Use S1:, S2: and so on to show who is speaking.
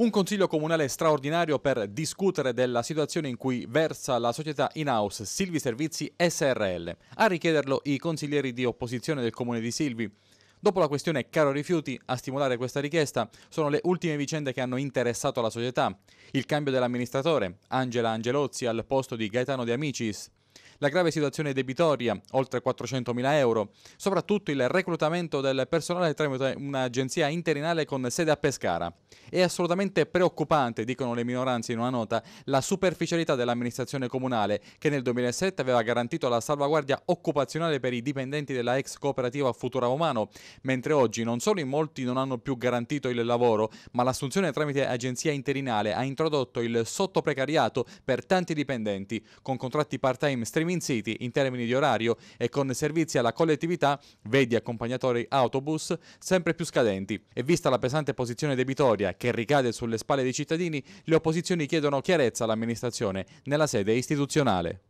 S1: Un consiglio comunale straordinario per discutere della situazione in cui versa la società in-house Silvi Servizi SRL. A richiederlo i consiglieri di opposizione del comune di Silvi. Dopo la questione caro rifiuti, a stimolare questa richiesta sono le ultime vicende che hanno interessato la società. Il cambio dell'amministratore, Angela Angelozzi al posto di Gaetano De Amicis, la grave situazione debitoria, oltre 400.000 euro, soprattutto il reclutamento del personale tramite un'agenzia interinale con sede a Pescara. È assolutamente preoccupante, dicono le minoranze in una nota, la superficialità dell'amministrazione comunale che nel 2007 aveva garantito la salvaguardia occupazionale per i dipendenti della ex cooperativa Futura Umano, mentre oggi non solo in molti non hanno più garantito il lavoro, ma l'assunzione tramite agenzia interinale ha introdotto il sottoprecariato per tanti dipendenti, con contratti part-time streaming Minziti in termini di orario e con servizi alla collettività, vedi accompagnatori autobus, sempre più scadenti. E vista la pesante posizione debitoria che ricade sulle spalle dei cittadini, le opposizioni chiedono chiarezza all'amministrazione nella sede istituzionale.